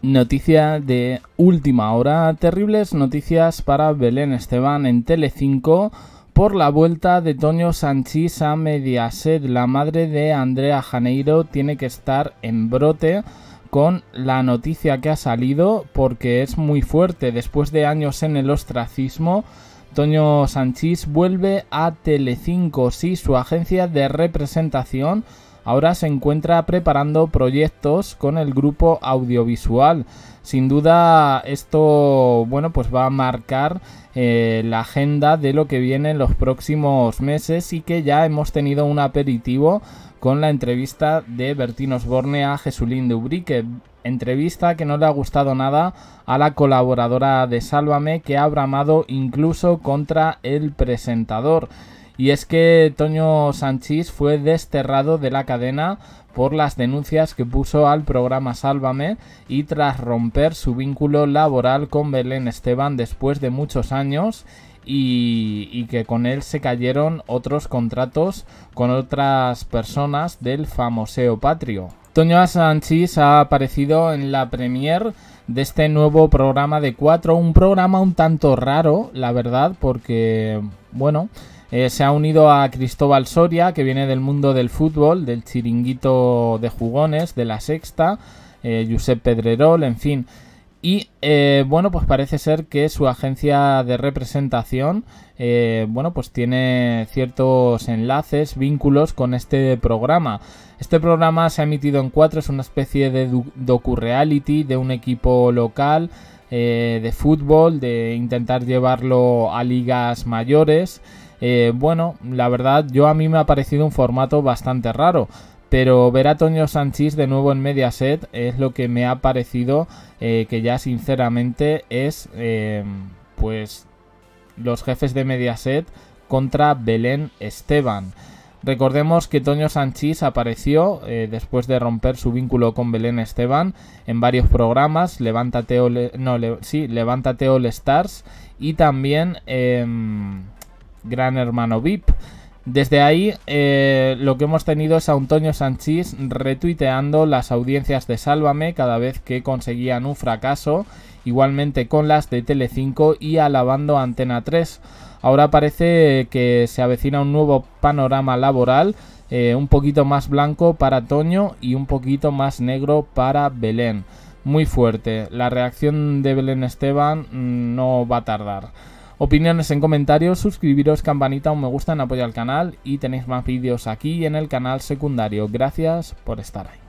Noticia de última hora, terribles noticias para Belén Esteban en Telecinco por la vuelta de Toño Sanchís a Mediaset. La madre de Andrea Janeiro tiene que estar en brote con la noticia que ha salido porque es muy fuerte. Después de años en el ostracismo, Toño Sanchís vuelve a Telecinco, sí, su agencia de representación ahora se encuentra preparando proyectos con el grupo audiovisual. Sin duda esto, bueno, pues va a marcar eh, la agenda de lo que viene en los próximos meses y que ya hemos tenido un aperitivo con la entrevista de Bertín Osborne a Jesulín de Ubrique. Entrevista que no le ha gustado nada a la colaboradora de Sálvame que ha bramado incluso contra el presentador y es que Toño Sanchís fue desterrado de la cadena por las denuncias que puso al programa Sálvame y tras romper su vínculo laboral con Belén Esteban después de muchos años y, que con él se cayeron otros contratos con otras personas del famoseo patrio. Toño Sanchís ha aparecido en la premier de este nuevo programa de 4, un programa un tanto raro, la verdad, porque, bueno, eh, se ha unido a Cristóbal Soria, que viene del mundo del fútbol, del chiringuito de jugones, de la sexta, eh, Josep Pedrerol, en fin. Y eh, bueno, pues parece ser que su agencia de representación, eh, bueno, pues tiene ciertos enlaces, vínculos con este programa. Este programa se ha emitido en cuatro, es una especie de docu-reality de un equipo local de fútbol, de intentar llevarlo a ligas mayores. Eh, bueno, la verdad, yo a mí me ha parecido un formato bastante raro. Pero ver a Toño Sanchís de nuevo en Mediaset es lo que me ha parecido eh, que ya sinceramente es eh, pues los jefes de Mediaset contra Belén Esteban. Recordemos que Toño Sanchís apareció después de romper su vínculo con Belén Esteban en varios programas, Levántate All, no, sí, Levántate All Stars y también em, Gran Hermano VIP. Desde ahí eh, lo que hemos tenido es a Antonio Sanchís retuiteando las audiencias de Sálvame cada vez que conseguían un fracaso, igualmente con las de Telecinco y alabando Antena 3. Ahora parece que se avecina un nuevo panorama laboral, eh, un poquito más blanco para Toño y un poquito más negro para Belén. Muy fuerte, la reacción de Belén Esteban mm, no va a tardar. Opiniones en comentarios, suscribiros, campanita, un me gusta en apoyo al canal y tenéis más vídeos aquí en el canal secundario. Gracias por estar ahí.